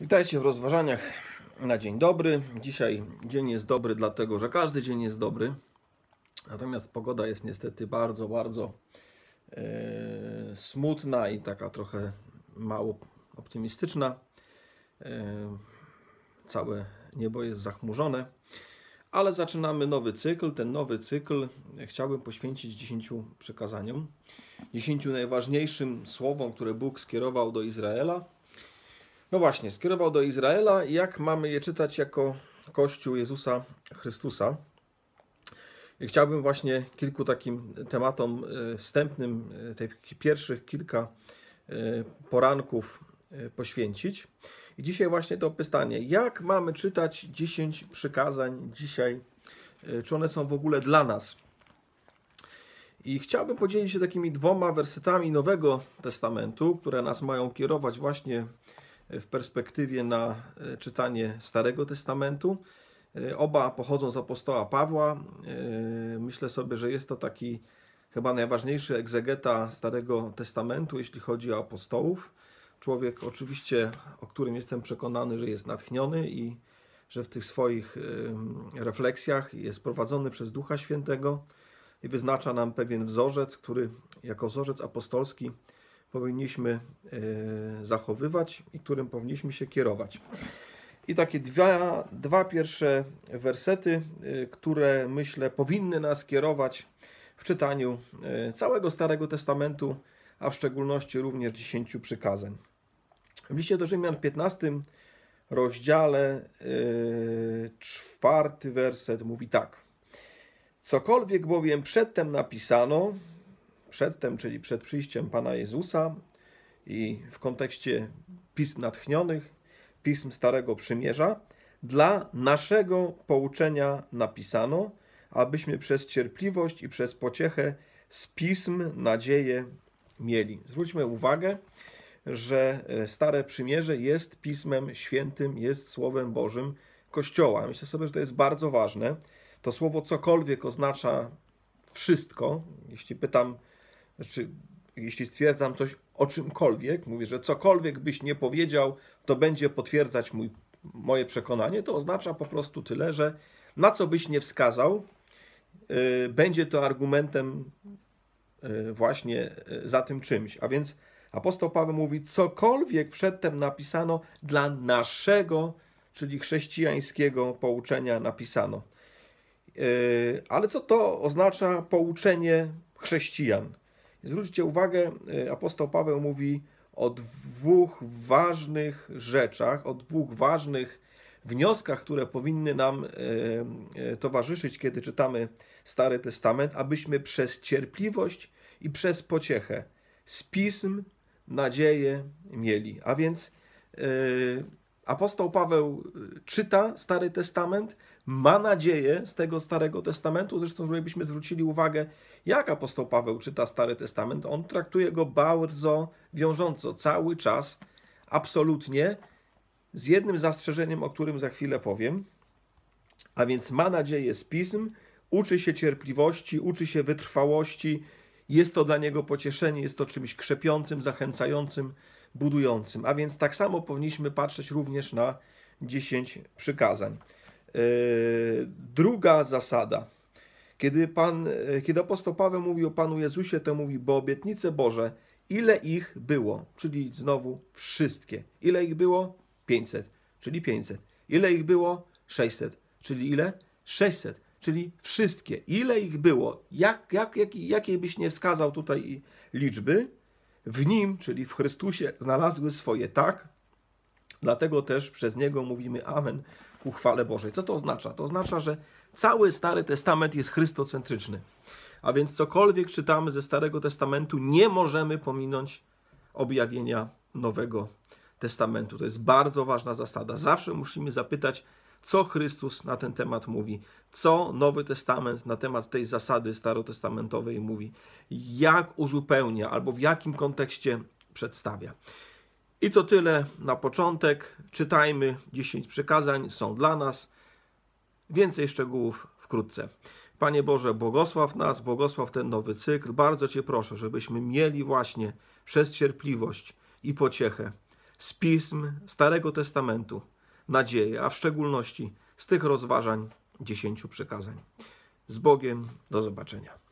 Witajcie w rozważaniach na dzień dobry. Dzisiaj dzień jest dobry, dlatego że każdy dzień jest dobry. Natomiast pogoda jest niestety bardzo, bardzo e, smutna i taka trochę mało optymistyczna. E, całe niebo jest zachmurzone. Ale zaczynamy nowy cykl. Ten nowy cykl chciałbym poświęcić dziesięciu przekazaniom, dziesięciu najważniejszym słowom, które Bóg skierował do Izraela no właśnie, skierował do Izraela. Jak mamy je czytać jako Kościół Jezusa Chrystusa? I chciałbym właśnie kilku takim tematom e, wstępnym, e, tych pierwszych kilka e, poranków poświęcić. I dzisiaj właśnie to pytanie, jak mamy czytać 10 przykazań dzisiaj, czy one są w ogóle dla nas? I chciałbym podzielić się takimi dwoma wersetami Nowego Testamentu, które nas mają kierować właśnie w perspektywie na e, czytanie Starego Testamentu. E, oba pochodzą z apostoła Pawła. E, myślę sobie, że jest to taki chyba najważniejszy egzegeta Starego Testamentu, jeśli chodzi o apostołów. Człowiek oczywiście, o którym jestem przekonany, że jest natchniony i że w tych swoich refleksjach jest prowadzony przez Ducha Świętego i wyznacza nam pewien wzorzec, który jako wzorzec apostolski powinniśmy e, zachowywać i którym powinniśmy się kierować. I takie dwa, dwa pierwsze wersety, e, które myślę powinny nas kierować w czytaniu e, całego Starego Testamentu, a w szczególności również dziesięciu przykazań. W liście do Rzymian w 15 rozdziale czwarty werset mówi tak. Cokolwiek bowiem przedtem napisano, przedtem, czyli przed przyjściem Pana Jezusa i w kontekście pism natchnionych, pism Starego Przymierza, dla naszego pouczenia napisano, abyśmy przez cierpliwość i przez pociechę z pism nadzieję mieli. Zwróćmy uwagę, że e, Stare Przymierze jest pismem świętym, jest Słowem Bożym Kościoła. Myślę sobie, że to jest bardzo ważne. To słowo cokolwiek oznacza wszystko. Jeśli pytam znaczy, jeśli stwierdzam coś o czymkolwiek, mówię, że cokolwiek byś nie powiedział, to będzie potwierdzać mój, moje przekonanie, to oznacza po prostu tyle, że na co byś nie wskazał, yy, będzie to argumentem yy, właśnie yy, za tym czymś. A więc apostoł Paweł mówi, cokolwiek przedtem napisano dla naszego, czyli chrześcijańskiego pouczenia napisano. Y, ale co to oznacza pouczenie chrześcijan? Zwróćcie uwagę, e, apostoł Paweł mówi o dwóch ważnych rzeczach, o dwóch ważnych wnioskach, które powinny nam e, e, towarzyszyć, kiedy czytamy Stary Testament, abyśmy przez cierpliwość i przez pociechę z pism nadzieję mieli. A więc apostoł Paweł y, czyta Stary Testament, ma nadzieję z tego Starego Testamentu, zresztą żebyśmy zwrócili uwagę, jak apostoł Paweł czyta Stary Testament, on traktuje go bardzo wiążąco, cały czas, absolutnie, z jednym zastrzeżeniem, o którym za chwilę powiem, a więc ma nadzieję z pism, uczy się cierpliwości, uczy się wytrwałości, jest to dla niego pocieszenie, jest to czymś krzepiącym, zachęcającym, budującym. A więc tak samo powinniśmy patrzeć również na 10 przykazań. E, druga zasada. Kiedy, Pan, e, kiedy apostoł Paweł mówi o Panu Jezusie, to mówi, bo obietnice Boże, ile ich było? Czyli znowu wszystkie. Ile ich było? 500, czyli 500. Ile ich było? 600, czyli ile? 600, czyli wszystkie. Ile ich było? Jak, jak, jak, jakiej byś nie wskazał tutaj liczby, w Nim, czyli w Chrystusie, znalazły swoje tak, dlatego też przez Niego mówimy Amen ku chwale Bożej. Co to oznacza? To oznacza, że cały Stary Testament jest chrystocentryczny. A więc cokolwiek czytamy ze Starego Testamentu, nie możemy pominąć objawienia Nowego Testamentu. To jest bardzo ważna zasada. Zawsze musimy zapytać, co Chrystus na ten temat mówi, co Nowy Testament na temat tej zasady starotestamentowej mówi, jak uzupełnia albo w jakim kontekście przedstawia. I to tyle na początek. Czytajmy 10 przykazań, są dla nas. Więcej szczegółów wkrótce. Panie Boże, błogosław nas, błogosław ten nowy cykl. Bardzo Cię proszę, żebyśmy mieli właśnie przez cierpliwość i pociechę z pism Starego Testamentu nadzieję, a w szczególności z tych rozważań dziesięciu przekazań. Z Bogiem, do zobaczenia.